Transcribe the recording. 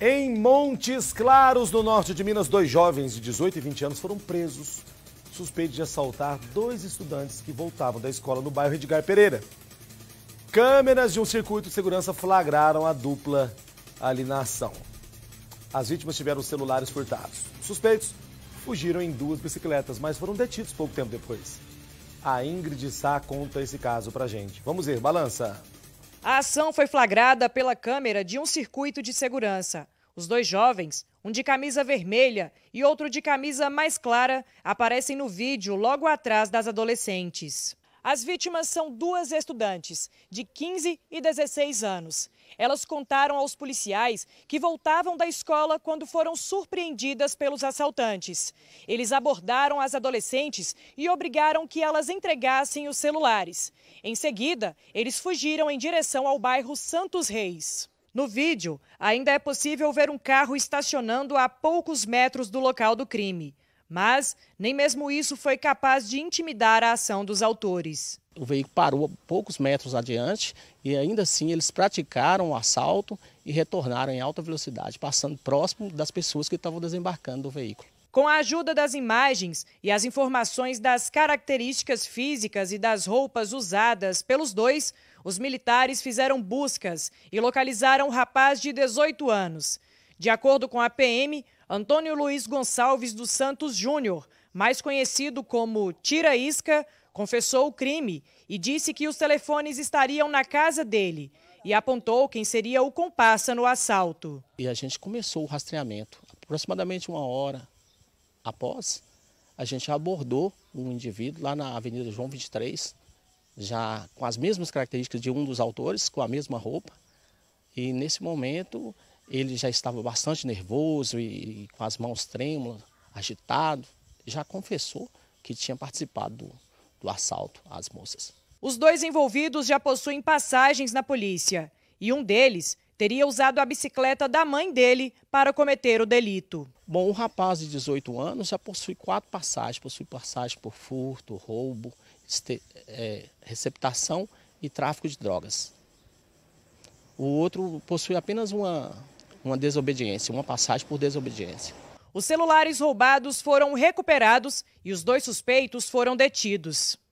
Em Montes Claros, no norte de Minas, dois jovens de 18 e 20 anos foram presos, suspeitos de assaltar dois estudantes que voltavam da escola no bairro Edgar Pereira. Câmeras de um circuito de segurança flagraram a dupla ali na ação. As vítimas tiveram celulares furtados. suspeitos fugiram em duas bicicletas, mas foram detidos pouco tempo depois. A Ingrid Sá conta esse caso pra gente. Vamos ver, balança. A ação foi flagrada pela câmera de um circuito de segurança. Os dois jovens, um de camisa vermelha e outro de camisa mais clara, aparecem no vídeo logo atrás das adolescentes. As vítimas são duas estudantes, de 15 e 16 anos. Elas contaram aos policiais que voltavam da escola quando foram surpreendidas pelos assaltantes. Eles abordaram as adolescentes e obrigaram que elas entregassem os celulares. Em seguida, eles fugiram em direção ao bairro Santos Reis. No vídeo, ainda é possível ver um carro estacionando a poucos metros do local do crime. Mas nem mesmo isso foi capaz de intimidar a ação dos autores. O veículo parou poucos metros adiante e ainda assim eles praticaram o assalto e retornaram em alta velocidade, passando próximo das pessoas que estavam desembarcando do veículo. Com a ajuda das imagens e as informações das características físicas e das roupas usadas pelos dois, os militares fizeram buscas e localizaram o um rapaz de 18 anos. De acordo com a PM, Antônio Luiz Gonçalves dos Santos Júnior, mais conhecido como Tira Isca, confessou o crime e disse que os telefones estariam na casa dele e apontou quem seria o comparsa no assalto. E a gente começou o rastreamento. Aproximadamente uma hora após, a gente abordou um indivíduo lá na Avenida João 23, já com as mesmas características de um dos autores, com a mesma roupa. E nesse momento ele já estava bastante nervoso e, e com as mãos trêmulas, agitado. Já confessou que tinha participado do, do assalto às moças. Os dois envolvidos já possuem passagens na polícia e um deles teria usado a bicicleta da mãe dele para cometer o delito. Bom, o rapaz de 18 anos já possui quatro passagens: possui passagem por furto, roubo, este, é, receptação e tráfico de drogas. O outro possui apenas uma, uma desobediência, uma passagem por desobediência. Os celulares roubados foram recuperados e os dois suspeitos foram detidos.